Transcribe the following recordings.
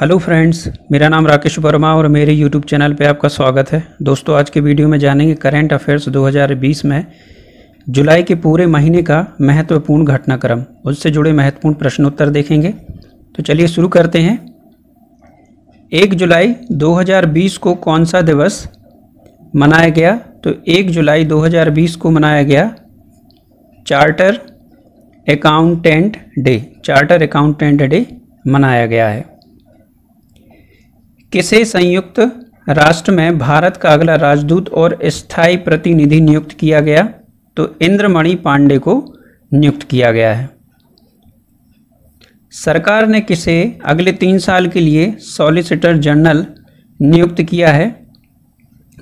hello friends मेरा नाम राकेश वर्मा और मेरे यूट्यूब चैनल पे आपका स्वागत है दोस्तों आज के वीडियो में जानेंगे करंट अफेयर्स 2020 में जुलाई के पूरे महीने का महत्वपूर्ण घटनाक्रम उससे जुड़े महत्वपूर्ण प्रश्नोत्तर देखेंगे तो चलिए शुरू करते हैं एक जुलाई 2020 को कौन सा दिवस मनाया गया तो एक जुलाई 2020 को मनाया गया charter accountant day charter accountant day मनाया गया है किसे संयुक्त राष्ट्र में भारत का अगला राजदूत और स्थायी प्रतिनिधि नियुक्त किया गया तो इंद्रमणि पांडे को नियुक्त किया गया है सरकार ने किसे अगले तीन साल के लिए सॉलिसिटर जनरल नियुक्त किया है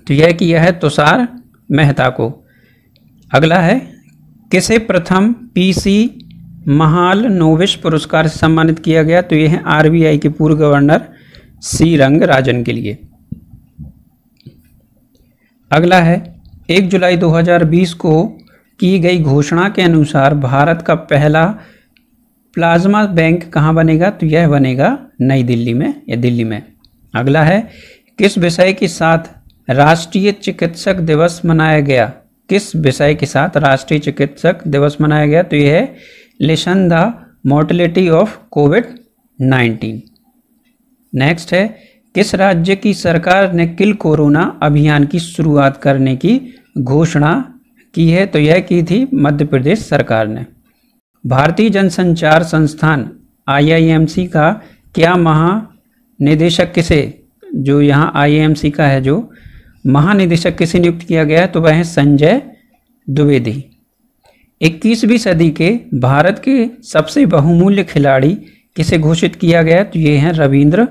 तो यह किया है तुषार मेहता को अगला है किसे प्रथम पीसी महाल नोविश पुरस्कार से सम्मानित किया गया तो यह है आरबीआई के पूर्व गवर्नर सी रंग राजन के लिए अगला है 1 जुलाई 2020 को की गई घोषणा के अनुसार भारत का पहला प्लाज्मा बैंक कहाँ बनेगा तो यह बनेगा नई दिल्ली में या दिल्ली में अगला है किस विषय के साथ राष्ट्रीय चिकित्सक दिवस मनाया गया किस विषय के साथ राष्ट्रीय चिकित्सक दिवस मनाया गया तो यह है lesson the mortality of COVID next है किस राज्य की सरकार ने किल कोरोना अभियान की शुरुआत करने की घोषणा की है तो यह की थी मध्य प्रदेश सरकार ने भारतीय जनसंचार संस्थान आईआईएमसी का क्या महानिदेशक किसे जो यहाँ आईआईएमसी का है जो महानिदेशक किसे नियुक्त किया गया है तो वह है संजय द्विवेदी 21वीं सदी के भारत के सबसे बहुमूल्य खिलाड़ी किसे घोषित किया गया तो ये हैं रविंद्र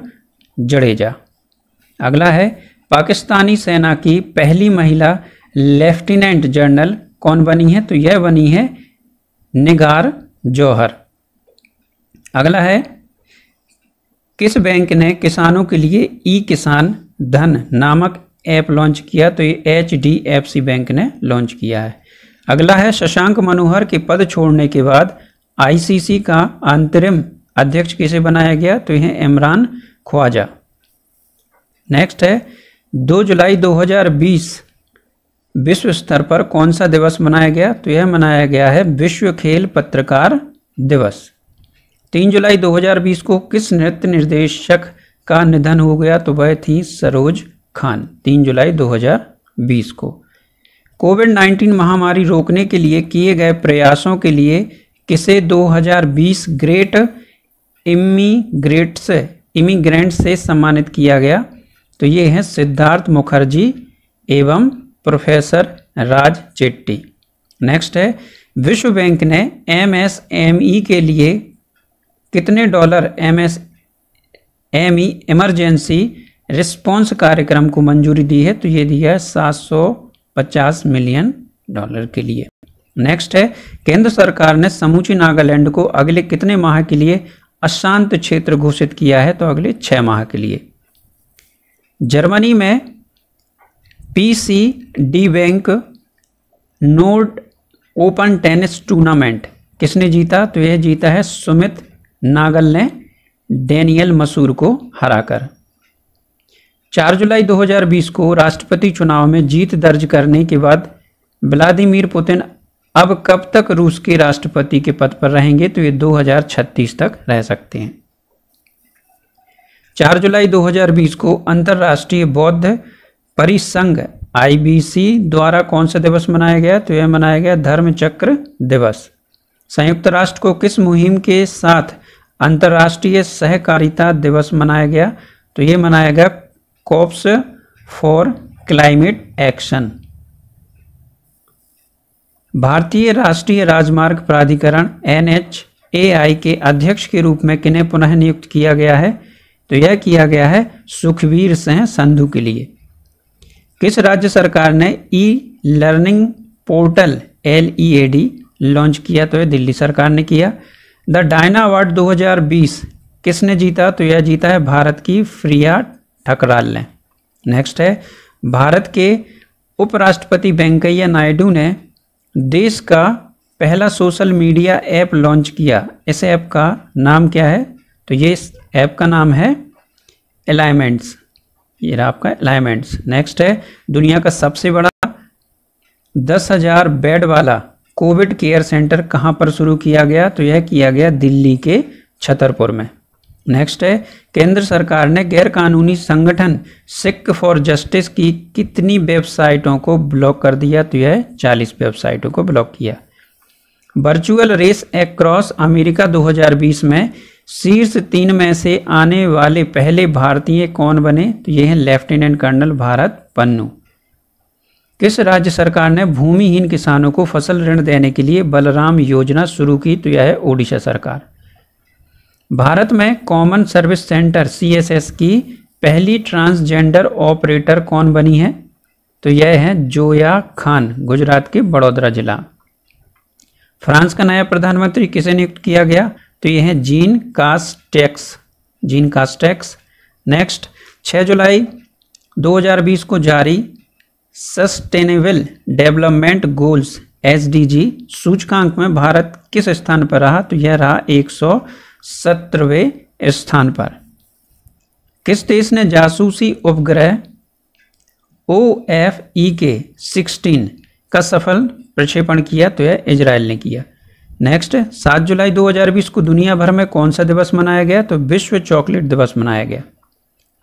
जडेजा अगला है पाकिस्तानी सेना की पहली महिला लेफ्टिनेंट जनरल कौन बनी है तो यह बनी है निगार जौहर अगला है किस बैंक ने किसानों के लिए ई किसान धन नामक ऐप लॉन्च किया तो ये H D F C bank ने लॉन्च किया है अगला है शशांक मनोहर के पद छोड़ने के बाद आईसीसी का अंतरिम अध्यक्ष किसे बनाया गया तो यह इमरान ख्वाजा नेक्स्ट है 2 जुलाई 2020 विश्व स्तर पर कौन सा दिवस मनाया गया तो यह मनाया गया है विश्व खेल पत्रकार दिवस 3 जुलाई 2020 को किस नृत्य निर्देशक का निधन हो गया तो वह थी सरोज खान 3 जुलाई 2020 को कोविड 19 महामारी रोकने के लिए किए गए प्रयासों के लिए किसे 2020 ग्रेट इमीग्रेट से इमीग्रेंट से सम्मानित किया गया तो ये हैं सिद्धार्थ मुखर्जी एवं प्रोफेसर राज चेट्टी नेक्स्ट है विश्व बैंक ने एमएसएमई के लिए कितने डॉलर एमएसएमई इमरजेंसी रिस्पॉन्स कार्यक्रम को मंजूरी दी है तो ये दिया है 750 मिलियन डॉलर के लिए नेक्स्ट है केंद्र सरकार ने समूची नागालैंड को अगले कितने माह के लिए अशांत क्षेत्र घोषित किया है तो अगले छह माह के लिए जर्मनी में PC D bank note open tennis tournament किसने जीता तो यह जीता है सुमित नागल ने डेनियल मसूर को हराकर 4 जुलाई 2020 को राष्ट्रपति चुनाव में जीत दर्ज करने के बाद व्लादिमीर पुतिन अब कब तक रूस के राष्ट्रपति के पद पर रहेंगे तो ये 2036 तक रह सकते हैं 4 जुलाई 2020 को अंतर्राष्ट्रीय बौद्ध परिसंघ आईबीसी द्वारा कौन सा दिवस मनाया गया तो यह मनाया गया धर्म चक्र दिवस संयुक्त राष्ट्र को किस मुहिम के साथ अंतर्राष्ट्रीय सहकारिता दिवस मनाया गया तो ये मनाया गया कॉप्स फॉर क्लाइमेट एक्शन भारतीय राष्ट्रीय राजमार्ग प्राधिकरण एन एच ए आई के अध्यक्ष के रूप में किन्हें पुनः नियुक्त किया गया है तो यह किया गया है सुखवीर सिंह संधु के लिए किस राज्य सरकार ने e learning portal L E A D launch किया तो यह दिल्ली सरकार ने किया द डायना अवार्ड 2020 किसने जीता तो यह जीता है भारत की फ्रिया ठकराल ने नेक्स्ट है भारत के उपराष्ट्रपति वेंकैया नायडू ने देश का पहला सोशल मीडिया ऐप लॉन्च किया इस ऐप का नाम क्या है तो ये इस ऐप का नाम है एलाइमेंट्स ये रहा आपका एलाइमेंट्स नेक्स्ट है दुनिया का सबसे बड़ा दस हजार बेड वाला कोविड केयर सेंटर कहाँ पर शुरू किया गया तो यह किया गया दिल्ली के छतरपुर में नेक्स्ट है केंद्र सरकार ने गैर कानूनी संगठन सिक फॉर जस्टिस की कितनी वेबसाइटों को ब्लॉक कर दिया तो यह चालीस वेबसाइटों को ब्लॉक किया वर्चुअल रेस एक्रॉस अमेरिका 2020 में शीर्ष तीन में से आने वाले पहले भारतीय कौन बने तो ये हैं लेफ्टिनेंट कर्नल भारत पन्नू किस राज्य सरकार ने भूमिहीन किसानों को फसल ऋण देने के लिए बलराम योजना शुरू की तो यह है ओडिशा सरकार भारत में कॉमन सर्विस सेंटर सीएसएस की पहली ट्रांसजेंडर ऑपरेटर कौन बनी है तो यह है जोया खान गुजरात के बड़ोदरा जिला फ्रांस का नया प्रधानमंत्री किसे नियुक्त किया गया तो यह है Jean Castex Jean Castex next 6 जुलाई 2020 को जारी सस्टेनेबल डेवलपमेंट गोल्स एसडीजी सूचकांक में भारत किस स्थान पर रहा तो यह रहा एक सत्रहवें स्थान पर किस देश ने जासूसी उपग्रह ओ एफ ई के सिक्सटीन का सफल प्रक्षेपण किया तो यह इजराइल ने किया नेक्स्ट सात जुलाई 2020 को दुनिया भर में कौन सा दिवस मनाया गया तो विश्व चॉकलेट दिवस मनाया गया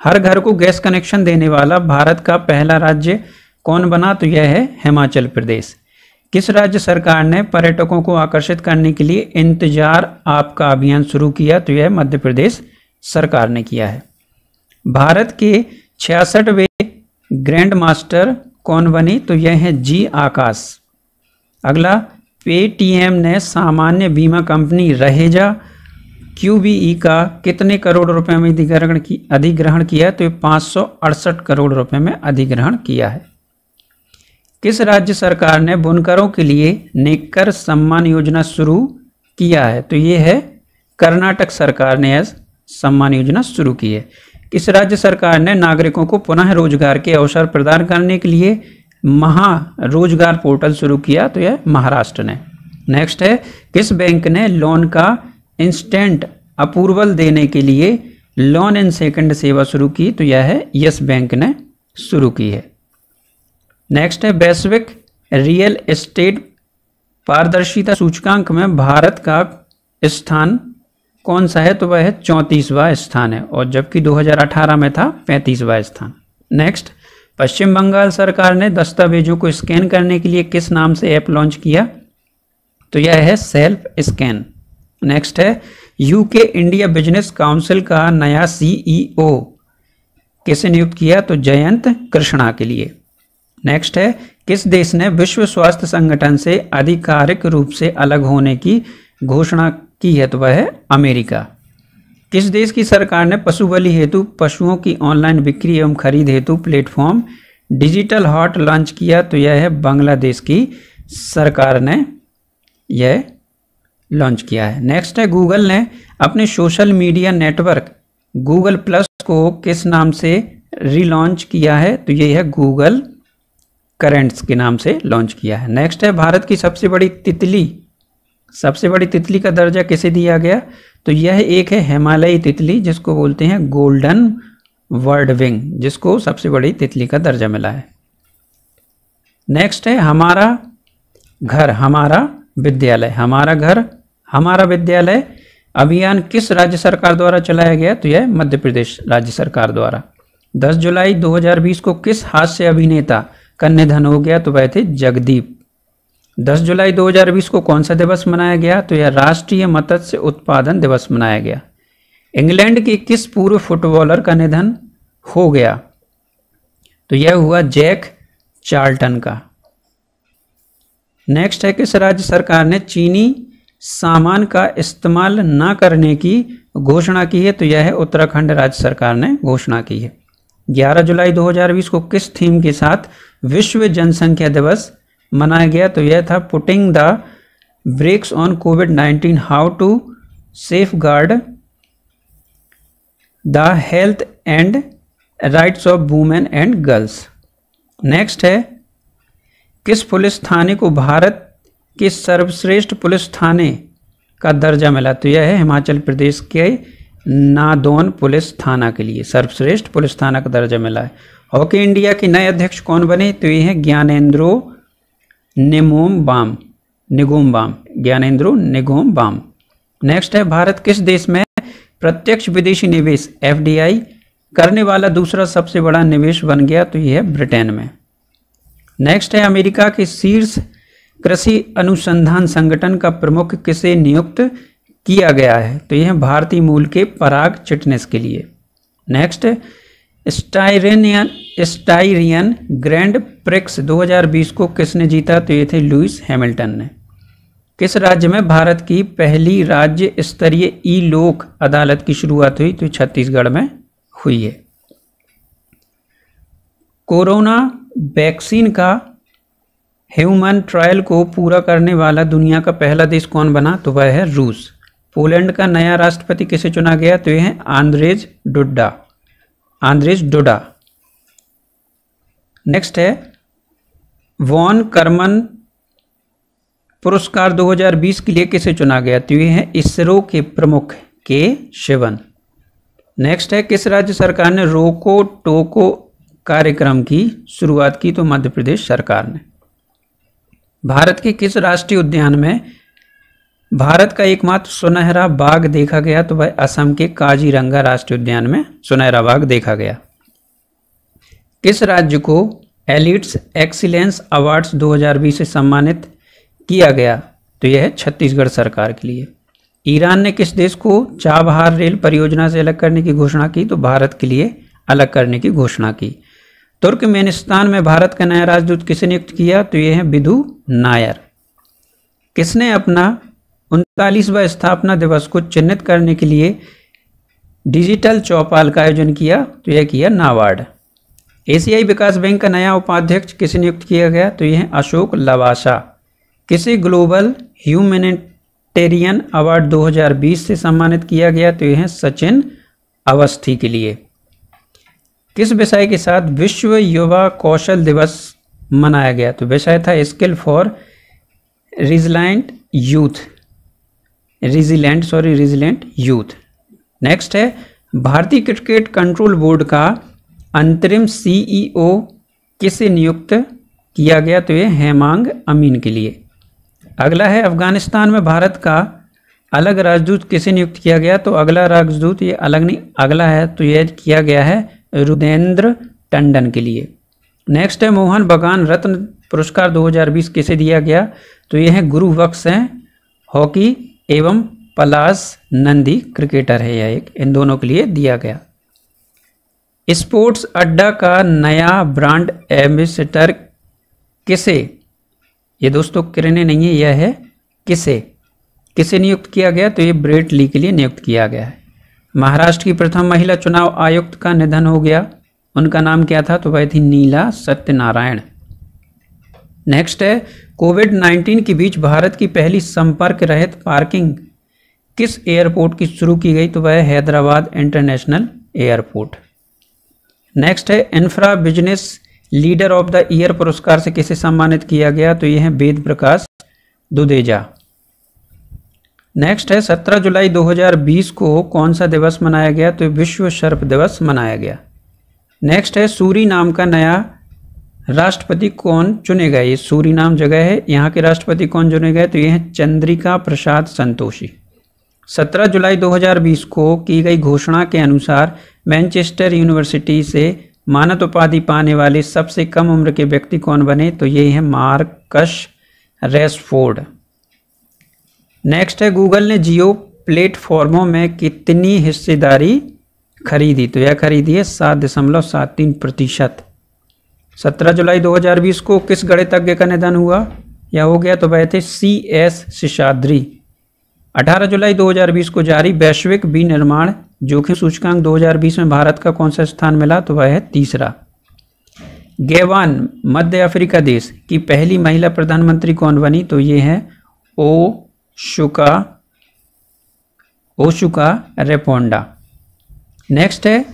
हर घर को गैस कनेक्शन देने वाला भारत का पहला राज्य कौन बना तो यह है हिमाचल प्रदेश किस राज्य सरकार ने पर्यटकों को आकर्षित करने के लिए इंतजार आपका अभियान शुरू किया तो यह मध्य प्रदेश सरकार ने किया है भारत के छियासठवें ग्रैंड मास्टर कौन बने तो यह है जी आकाश अगला पेटीएम ने सामान्य बीमा कंपनी रहेजा क्यू का कितने करोड़ रुपए में अधिग्रहण की अधिग्रहण किया तो ये पाँच करोड़ रुपए में अधिग्रहण किया है किस राज्य सरकार ने बुनकरों के लिए नेकर सम्मान योजना शुरू किया है तो ये है कर्नाटक सरकार ने आज सम्मान योजना शुरू की है किस राज्य सरकार ने नागरिकों को पुनः रोजगार के अवसर प्रदान करने के लिए महा रोजगार पोर्टल शुरू किया तो यह महाराष्ट्र ने नेक्स्ट है किस बैंक ने लोन का इंस्टेंट अप्रूवल देने के लिए लोन एंड सेकंड सेवा शुरू की तो यह है यस बैंक ने शुरू की है नेक्स्ट है वैश्विक रियल एस्टेट पारदर्शिता सूचकांक में भारत का स्थान कौन सा है तो वह है चौंतीसवा स्थान है और जबकि 2018 में था पैंतीसवा स्थान नेक्स्ट पश्चिम बंगाल सरकार ने दस्तावेजों को स्कैन करने के लिए किस नाम से ऐप लॉन्च किया तो यह है सेल्फ स्कैन नेक्स्ट है यूके इंडिया बिजनेस काउंसिल का नया सीईओ e किसे नियुक्त किया तो जयंत कृष्णा के लिए नेक्स्ट है किस देश ने विश्व स्वास्थ्य संगठन से आधिकारिक रूप से अलग होने की घोषणा की है तो वह है अमेरिका किस देश की सरकार ने पशु बलि हेतु पशुओं की ऑनलाइन बिक्री एवं खरीद हेतु प्लेटफॉर्म डिजिटल हॉट लॉन्च किया तो यह है बांग्लादेश की सरकार ने यह लॉन्च किया है नेक्स्ट है गूगल ने अपने social media network Google plus को किस नाम से रिलॉन्च किया है तो यह है गूगल करेंट्स के नाम से लॉन्च किया है नेक्स्ट है भारत की सबसे बड़ी तितली सबसे बड़ी तितली का दर्जा किसे दिया गया तो यह एक है हिमालयी तितली जिसको बोलते हैं गोल्डन वर्ल्ड विंग जिसको सबसे बड़ी तितली का दर्जा मिला है नेक्स्ट है हमारा घर हमारा विद्यालय हमारा घर हमारा विद्यालय अभियान किस राज्य सरकार द्वारा चलाया गया तो यह मध्य प्रदेश राज्य सरकार द्वारा 10 जुलाई 2020 को किस हास्य अभिनेता धन हो गया तो वह थे जगदीप 10 जुलाई 2020 को कौन सा दिवस मनाया गया तो यह राष्ट्रीय मत्स्य उत्पादन दिवस मनाया गया इंग्लैंड के किस पूर्व फुटबॉलर का निधन हो गया तो यह हुआ जैक चार्ल्टन का नेक्स्ट है किस राज्य सरकार ने चीनी सामान का इस्तेमाल ना करने की घोषणा की है तो यह है उत्तराखंड राज्य सरकार ने घोषणा की है 11 जुलाई 2020 को किस थीम के साथ विश्व जनसंख्या दिवस मनाया गया तो यह था putting the brakes on COVID 19 how to safeguard the health and rights of women and girls next है किस पुलिस थाने को भारत के सर्वश्रेष्ठ पुलिस थाने का दर्जा मिला तो यह है हिमाचल प्रदेश के नादौन पुलिस थाना के लिए सर्वश्रेष्ठ पुलिस थाना का दर्जा मिला है हॉकी इंडिया के नए अध्यक्ष कौन बने तो ये हैं Gyanendro Ningombam Ningombam Gyanendro Ningombam next है भारत किस देश में प्रत्यक्ष विदेशी निवेश एफ करने वाला दूसरा सबसे बड़ा निवेश बन गया तो यह है ब्रिटेन में नेक्स्ट है अमेरिका के शीर्ष कृषि अनुसंधान संगठन का प्रमुख किसे नियुक्त किया गया है तो यह भारतीय मूल के पराग चिटनेस के लिए next Styrian Styrian grand prix 2020 को किसने जीता तो ये थे लुइस हैमिल्टन ने किस राज्य में भारत की पहली राज्य स्तरीय ई लोक अदालत की शुरुआत हुई तो छत्तीसगढ़ में हुई है कोरोना वैक्सीन का ह्यूमन ट्रायल को पूरा करने वाला दुनिया का पहला देश कौन बना तो वह है रूस पोलैंड का नया राष्ट्रपति किसे चुना गया तो यह है Andrzej Duda Andrzej Duda next है वॉन कर्मन पुरस्कार 2020 के लिए किसे चुना गया तो यह है इसरो के प्रमुख के शिवन नेक्स्ट है किस राज्य सरकार ने रोको टोको कार्यक्रम की शुरुआत की तो मध्य प्रदेश सरकार ने भारत के किस राष्ट्रीय उद्यान में भारत का एकमात्र सुनहरा बाघ देखा गया तो वह असम के काजीरंगा राष्ट्रीय उद्यान में सुनहरा बाघ देखा गया किस राज्य को एलिट्स एक्सीलेंस अवार्ड्स 2020 से सम्मानित किया गया तो यह है छत्तीसगढ़ सरकार के लिए ईरान ने किस देश को चाबहार रेल परियोजना से अलग करने की घोषणा की तो भारत के लिए अलग करने की घोषणा की तुर्कमेनिस्तान में भारत का नया राजदूत किसे नियुक्त किया तो यह है विधु नायर किसने अपना उनतालीसवा स्थापना दिवस को चिन्हित करने के लिए डिजिटल चौपाल का आयोजन किया तो यह किया नावार्ड एशियाई विकास बैंक का नया उपाध्यक्ष किसे नियुक्त किया गया तो यह अशोक लवासा किसे ग्लोबल ह्यूमैनिटेरियन अवार्ड 2020 से सम्मानित किया गया तो यह सचिन अवस्थी के लिए किस विषय के साथ विश्व युवा कौशल दिवस मनाया गया तो विषय था skill for resilient youth resilient sorry resilient youth next है भारतीय क्रिकेट कंट्रोल बोर्ड का अंतरिम सीईओ e किसे नियुक्त किया गया तो ये हेमांग अमीन के लिए अगला है अफगानिस्तान में भारत का अलग राजदूत किसे नियुक्त किया गया तो अगला राजदूत ये अलग नहीं अगला है तो यह किया गया है रुदेंद्र टंडन के लिए नेक्स्ट है मोहन बगान रत्न पुरस्कार 2020 किसे दिया गया तो यह है गुरु वक्स हैं हॉकी एवं पलास नंदी क्रिकेटर है यह एक इन दोनों के लिए दिया गया स्पोर्ट्स अड्डा का नया ब्रांड एम्बेसडर किसे ये दोस्तों किरने नहीं है यह है किसे किसे नियुक्त किया गया तो ये ब्रेट ली के लिए नियुक्त किया गया है महाराष्ट्र की प्रथम महिला चुनाव आयुक्त का निधन हो गया उनका नाम क्या था तो वह थी नीला सत्यनारायण नेक्स्ट है कोविड 19 के बीच भारत की पहली संपर्क रहित पार्किंग किस एयरपोर्ट की शुरू की गई तो वह हैदराबाद इंटरनेशनल एयरपोर्ट नेक्स्ट है infra business leader of the year पुरस्कार से किसे सम्मानित किया गया तो यह है वेद प्रकाश दुदेजा नेक्स्ट है 17 जुलाई 2020 को कौन सा दिवस मनाया गया तो विश्व सर्प दिवस मनाया गया नेक्स्ट है सूरी नाम का नया राष्ट्रपति कौन चुने गए ये नाम जगह है यहाँ के राष्ट्रपति कौन चुने गए तो ये हैं चंद्रिका प्रसाद संतोषी 17 जुलाई 2020 को की गई घोषणा के अनुसार मैनचेस्टर यूनिवर्सिटी से मानत उपाधि पाने वाले सबसे कम उम्र के व्यक्ति कौन बने तो ये हैं मार्कश रेसफोर्ड नेक्स्ट है गूगल ने जियो प्लेटफॉर्मों में कितनी हिस्सेदारी खरीदी तो यह खरीदी है सात दशमलव सात तीन प्रतिशत सत्रह जुलाई 2020 को किस गणितज्ञ का निधन हुआ या हो गया तो वह थे सी एस शिशाद्री 18 जुलाई 2020 को जारी वैश्विक विनिर्माण जोखिम सूचकांक 2020 में भारत का कौन सा स्थान मिला तो वह है तीसरा गेवान मध्य अफ्रीका देश की पहली महिला प्रधानमंत्री कौन बनी तो ये है ओ शुका ओशुका रेपोंडा नेक्स्ट है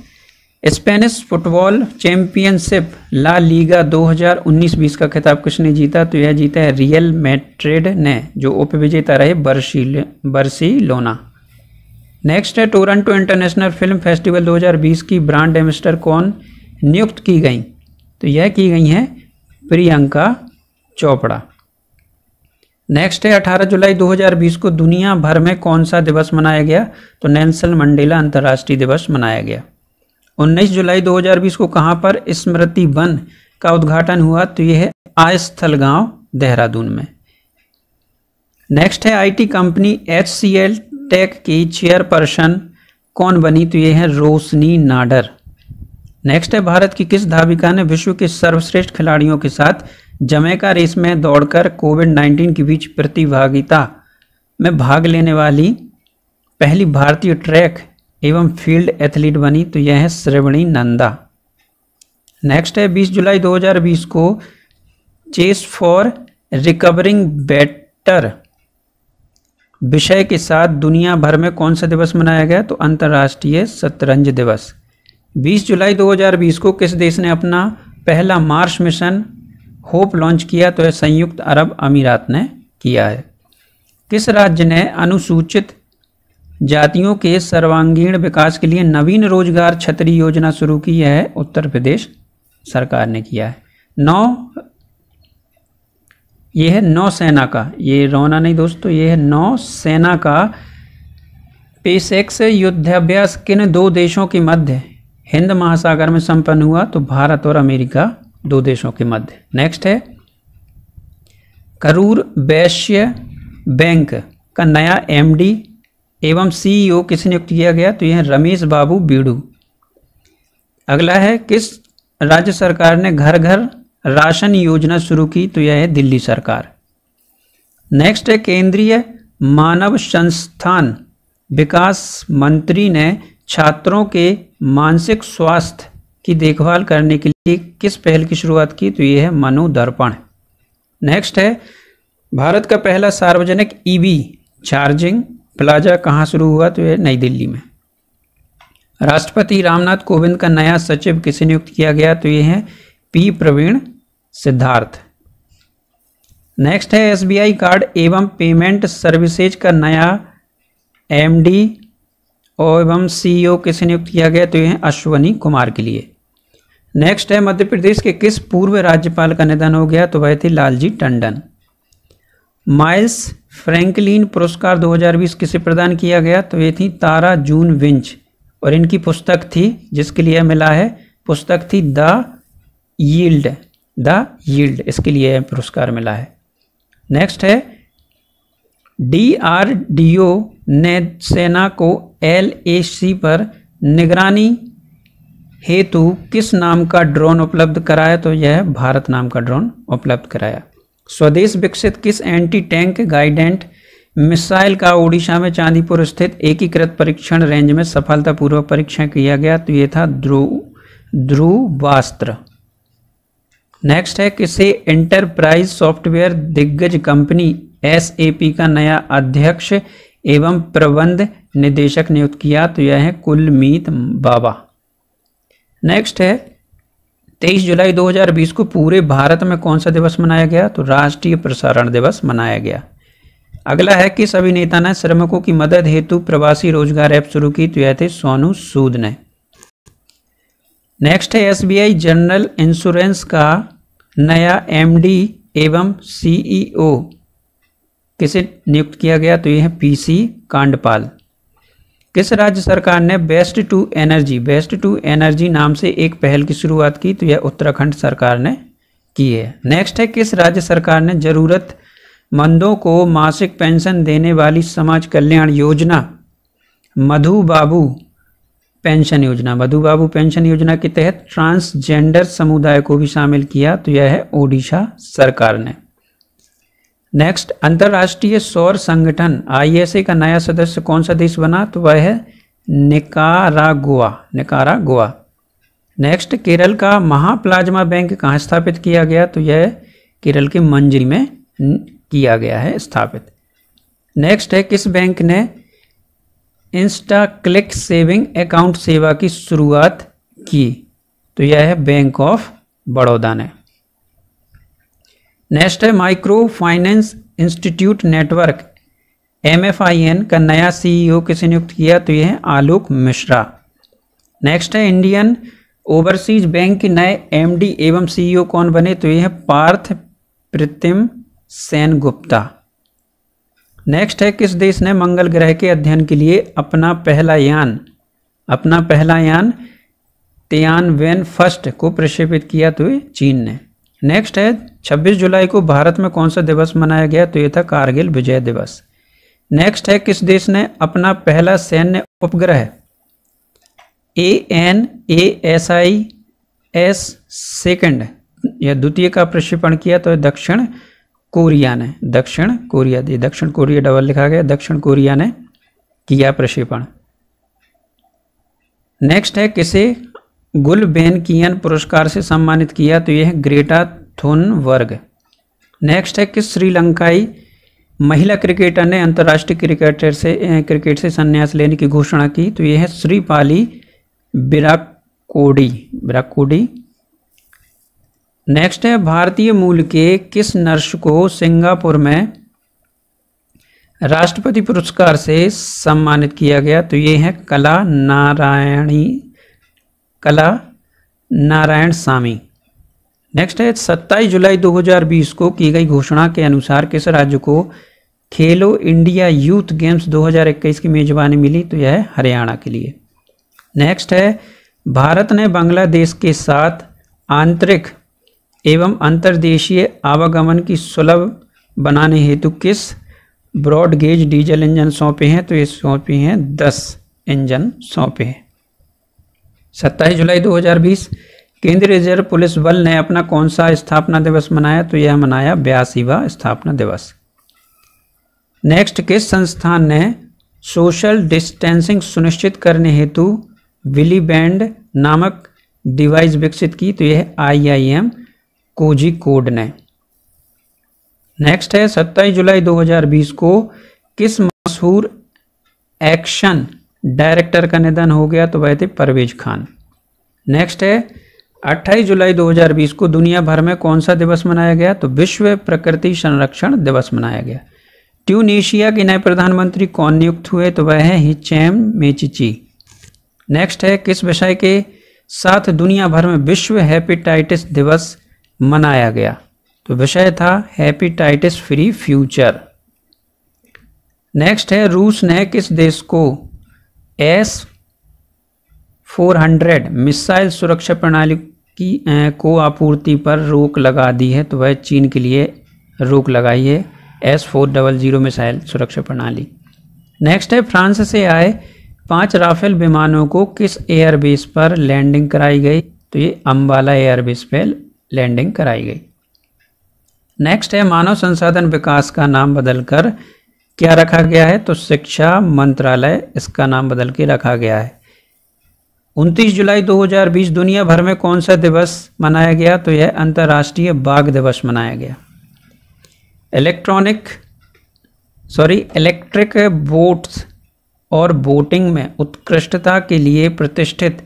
Spanish football championship La Liga 2019-20 का खिताब किसने जीता तो यह जीता है रियल मेट्रेड ने जो उप विजेता रहे बर्सी बर्सिलोना नेक्स्ट है टोरंटो इंटरनेशनल फिल्म फेस्टिवल 2020 की ब्रांड एम्बेसडर कौन नियुक्त की गई तो यह की गई हैं प्रियंका चोपड़ा नेक्स्ट है 18 जुलाई 2020 को दुनिया भर में कौन सा दिवस मनाया गया तो नेल्सन मंडेला अंतर्राष्ट्रीय दिवस मनाया गया उन्नीस जुलाई 2020 को कहाँ पर स्मृति वन का उद्घाटन हुआ तो यह है आस्थल गांव देहरादून में नेक्स्ट है आईटी कंपनी एल टेक की चेयरपर्सन कौन बनी तो ये है रोशनी नाडर नेक्स्ट है भारत की किस धाविका ने विश्व के सर्वश्रेष्ठ खिलाड़ियों के साथ जमैका रेस में दौड़कर कोविड 19 के बीच प्रतिभागिता में भाग लेने वाली पहली भारतीय ट्रैक एवं फील्ड एथलीट बनी तो यह है श्रवणी नंदा नेक्स्ट है 20 जुलाई 2020 को चेस फॉर रिकवरिंग बेटर विषय के साथ दुनिया भर में कौन सा दिवस मनाया गया तो अंतर्राष्ट्रीय शतरंज दिवस 20 जुलाई 2020 को किस देश ने अपना पहला मार्स मिशन होप लॉन्च किया तो यह संयुक्त अरब अमीरात ने किया है किस राज्य ने अनुसूचित जातियों के सर्वांगीण विकास के लिए नवीन रोजगार छतरी योजना शुरू की है उत्तर प्रदेश सरकार ने किया है नौ यह है नौसेना का ये रोना नहीं दोस्तों तो ये है नौसेना का पेसेक्स युद्धाभ्यास किन दो देशों के मध्य हिंद महासागर में संपन्न हुआ तो भारत और अमेरिका दो देशों के मध्य नेक्स्ट है करूर वैश्य बैंक का नया एमडी एवं सीईओ e किसे नियुक्त किया गया तो यह रमेश बाबू बीड़ू अगला है किस राज्य सरकार ने घर घर राशन योजना शुरू की तो यह है दिल्ली सरकार नेक्स्ट है केंद्रीय मानव संस्थान विकास मंत्री ने छात्रों के मानसिक स्वास्थ्य की देखभाल करने के लिए किस पहल की शुरुआत की तो यह है मनोदर्पण नेक्स्ट है भारत का पहला सार्वजनिक ईवी e चार्जिंग प्लाजा कहाँ शुरू हुआ तो यह नई दिल्ली में राष्ट्रपति रामनाथ कोविंद का नया सचिव किसे नियुक्त किया गया तो ये है पी प्रवीण सिद्धार्थ नेक्स्ट है एसबीआई कार्ड एवं पेमेंट सर्विसेज का नया एमडी एवं सीईओ किसे नियुक्त किया गया तो यह अश्वनी कुमार के लिए नेक्स्ट है मध्य प्रदेश के किस पूर्व राज्यपाल का निधन हो गया तो वह थे लालजी टंडन माइल्स फ्रैंकलिन पुरस्कार 2020 किसे प्रदान किया गया तो ये थी तारा जून विंच और इनकी पुस्तक थी जिसके लिए मिला है पुस्तक थी द यील्ड द यील्ड इसके लिए पुरस्कार मिला है नेक्स्ट है डी आर डी ओ ने सेना को एल ए सी पर निगरानी हेतु किस नाम का ड्रोन उपलब्ध कराया तो यह भारत नाम का ड्रोन उपलब्ध कराया स्वदेश विकसित किस एंटी टैंक गाइडेंट मिसाइल का ओडिशा में चांदीपुर स्थित एकीकृत परीक्षण रेंज में सफलतापूर्वक परीक्षण किया गया तो ये था ध्रुव ध्रुवास्त्र नेक्स्ट है किसे एंटरप्राइज सॉफ्टवेयर दिग्गज कंपनी एस का नया अध्यक्ष एवं प्रबंध निदेशक नियुक्त किया तो यह है कुलमीत बाबा नेक्स्ट है तेईस जुलाई 2020 को पूरे भारत में कौन सा दिवस मनाया गया तो राष्ट्रीय प्रसारण दिवस मनाया गया अगला है कि सभी नेता ने श्रमिकों की मदद हेतु प्रवासी रोजगार ऐप शुरू की तो यह थे सोनू सूद ने नेक्स्ट है एसबीआई जनरल इंश्योरेंस का नया एमडी एवं सीईओ किसे नियुक्त किया गया तो यह है पीसी कांडपाल किस राज्य सरकार ने waste to energy waste to energy नाम से एक पहल की शुरुआत की तो यह उत्तराखंड सरकार ने की है नेक्स्ट है किस राज्य सरकार ने जरूरत मंदों को मासिक पेंशन देने वाली समाज कल्याण योजना मधु बाबू पेंशन योजना मधु बाबू पेंशन योजना के तहत ट्रांसजेंडर समुदाय को भी शामिल किया तो यह है ओडिशा सरकार ने नेक्स्ट अंतर्राष्ट्रीय सौर संगठन आईएसए का नया सदस्य कौन सा देश बना तो वह है निकारागुआ निकारागुआ नेक्स्ट केरल का महाप्लाज्मा बैंक कहाँ स्थापित किया गया तो यह केरल के मंजिल में किया गया है स्थापित नेक्स्ट है किस बैंक ने इंस्टा क्लिक सेविंग अकाउंट सेवा की शुरुआत की तो यह है बैंक ऑफ बड़ौदा ने नेक्स्ट है micro finance institute network M का नया सीईओ e किसे नियुक्त किया तो यह है आलोक मिश्रा नेक्स्ट है इंडियन ओवरसीज बैंक के नए एमडी एवं सीईओ e कौन बने तो यह है पार्थ प्रतिम सेन गुप्ता नेक्स्ट है किस देश ने मंगल ग्रह के अध्ययन के लिए अपना पहला यान अपना पहला यान तेन वेन फर्स्ट को प्रक्षेपित किया तो चीन ने नेक्स्ट है 26 जुलाई को भारत में कौन सा दिवस मनाया गया तो ये था कारगिल विजय दिवस नेक्स्ट है किस देश ने अपना पहला सैन्य उपग्रह A N A S I S second या द्वितीय का प्रक्षेपण किया तो दक्षिण कोरिया ने दक्षिण कोरिया दक्षिण कोरिया डबल लिखा गया दक्षिण कोरिया ने किया प्रक्षेपण नेक्स्ट है किसे गुलबेन कियन पुरस्कार से सम्मानित किया तो यह ग्रेटा थुन वर्ग नेक्स्ट है कि श्रीलंकाई महिला क्रिकेटर ने अंतर्राष्ट्रीय क्रिकेटर से क्रिकेट से संन्यास लेने की घोषणा की तो यह है श्रीपाली बिराकोडी बिराकोडी नेक्स्ट है भारतीय मूल के किस नर्स को सिंगापुर में राष्ट्रपति पुरस्कार से सम्मानित किया गया तो ये है कला नारायणी कला नारायण स्वामी नेक्स्ट है 27 जुलाई 2020 को की गई घोषणा के अनुसार किस राज्य को खेलो इंडिया यूथ गेम्स 2021 की मेजबानी मिली तो यह हरियाणा के लिए नेक्स्ट है भारत ने बांग्लादेश के साथ आंतरिक एवं अंतर्देशीय आवागमन की सुलभ बनाने हेतु किस ब्रॉड गेज डीजल इंजन सौंपे हैं तो ये सौंपे हैं दस इंजन सौंपे हैं सत्ताईस जुलाई 2020 केंद्रीय रिजर्व पुलिस बल ने अपना कौन सा स्थापना दिवस मनाया तो यह मनाया बयासीवा स्थापना दिवस नेक्स्ट किस संस्थान ने सोशल डिस्टेंसिंग सुनिश्चित करने हेतु विली बैंड नामक डिवाइस विकसित की तो यह I I M Kozhikode ने नेक्स्ट है 27 जुलाई 2020 को किस मशहूर एक्शन डायरेक्टर का निधन हो गया तो वह थे परवेज खान नेक्स्ट है 28 जुलाई 2020 को दुनिया भर में कौन सा दिवस मनाया गया तो विश्व प्रकृति संरक्षण दिवस मनाया गया ट्यूनीशिया के नए प्रधानमंत्री कौन नियुक्त हुए तो वह है हिचैम मेचिची नेक्स्ट है किस विषय के साथ दुनिया भर में विश्व हेपेटाइटिस दिवस मनाया गया तो विषय था हेपेटाइटिस फ्री फ्यूचर नेक्स्ट है रूस ने किस देश को एस 400 मिसाइल सुरक्षा प्रणाली की को आपूर्ति पर रोक लगा दी है तो वह चीन के लिए रोक लगाई है S four double zero missile सुरक्षा प्रणाली नेक्स्ट है फ्रांस से आए पांच राफेल विमानों को किस एयरबेस पर लैंडिंग कराई गई तो ये अम्बाला एयरबेस पर लैंडिंग कराई गई नेक्स्ट है मानव संसाधन विकास का नाम बदलकर क्या रखा गया है तो शिक्षा मंत्रालय इसका नाम बदल के रखा गया है उनतीस जुलाई 2020 दुनिया भर में कौन सा दिवस मनाया गया तो यह अंतर्राष्ट्रीय बाघ दिवस मनाया गया इलेक्ट्रॉनिक सॉरी इलेक्ट्रिक बोट्स और बोटिंग में उत्कृष्टता के लिए प्रतिष्ठित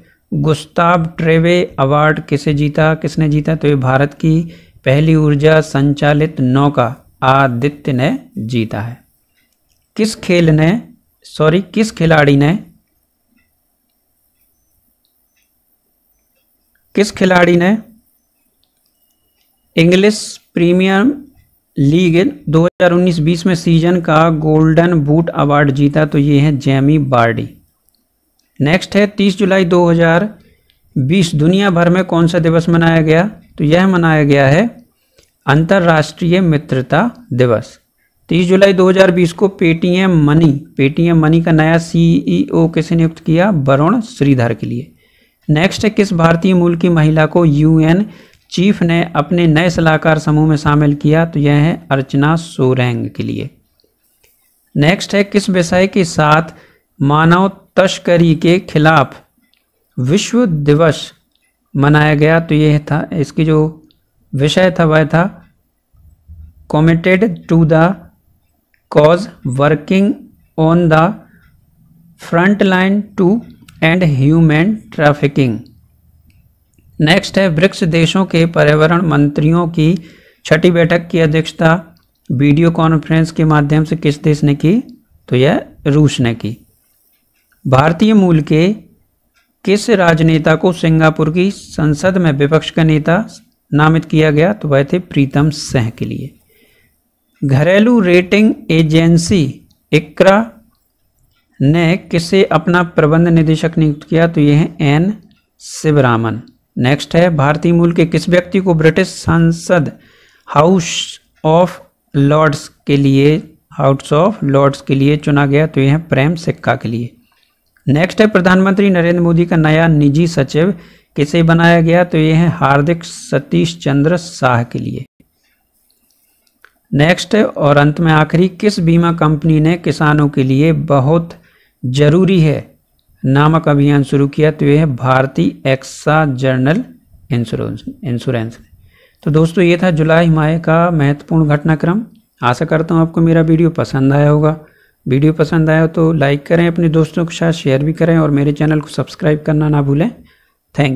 गुस्ताब ट्रेवे अवार्ड किसे जीता किसने जीता तो ये भारत की पहली ऊर्जा संचालित नौका आदित्य ने जीता है किस खेल ने सॉरी किस खिलाड़ी ने किस खिलाड़ी ने इंग्लिश प्रीमियर लीग 2019-20 में सीजन का गोल्डन बूट अवार्ड जीता तो ये है जैमी बार्डी नेक्स्ट है 30 जुलाई 2020 दुनिया भर में कौन सा दिवस मनाया गया तो यह मनाया गया है अंतर्राष्ट्रीय मित्रता दिवस 30 जुलाई 2020 को पेटीएम मनी पेटीएम मनी का नया सीईओ e किसे नियुक्त किया वरुण श्रीधर के लिए नेक्स्ट है किस भारतीय मूल की महिला को यूएन चीफ ने अपने नए सलाहकार समूह में शामिल किया तो यह है अर्चना सोरेंग के लिए नेक्स्ट है किस विषय के साथ मानव तस्करी के खिलाफ विश्व दिवस मनाया गया तो यह था इसकी जो विषय था वह था committed to the cause working on the front line to end human trafficking next है ब्रिक्स देशों के पर्यावरण मंत्रियों की छठी बैठक की अध्यक्षता वीडियो कॉन्फ्रेंस के माध्यम से किस देश ने की तो यह रूस ने की भारतीय मूल के किस राजनेता को सिंगापुर की संसद में विपक्ष का नेता नामित किया गया तो वह थे प्रीतम सिंह के लिए घरेलू रेटिंग एजेंसी इकरा ने किसे अपना प्रबंध निदेशक नियुक्त किया तो ये है एन शिवरामन नेक्स्ट है भारतीय मूल के किस व्यक्ति को ब्रिटिश सांसद हाउस ऑफ लॉर्ड्स के लिए हाउस ऑफ लॉर्ड्स के लिए चुना गया तो यह है प्रेम सिक्का के लिए नेक्स्ट है प्रधानमंत्री नरेंद्र मोदी का नया निजी सचिव किसे बनाया गया तो यह है हार्दिक सतीश चंद्र शाह के लिए नेक्स्ट और अंत में आखिरी किस बीमा कंपनी ने किसानों के लिए बहुत जरूरी है नामक अभियान शुरू किया तो यह है भारतीय एक्सा जर्नल इंश्योरेंस इंश्योरेंस तो दोस्तों ये था जुलाई माह का महत्वपूर्ण घटनाक्रम आशा करता हूँ आपको मेरा वीडियो पसंद आया होगा वीडियो पसंद आया हो तो लाइक करें अपने दोस्तों के साथ शेयर भी करें और मेरे चैनल को सब्सक्राइब करना ना भूलें थैंक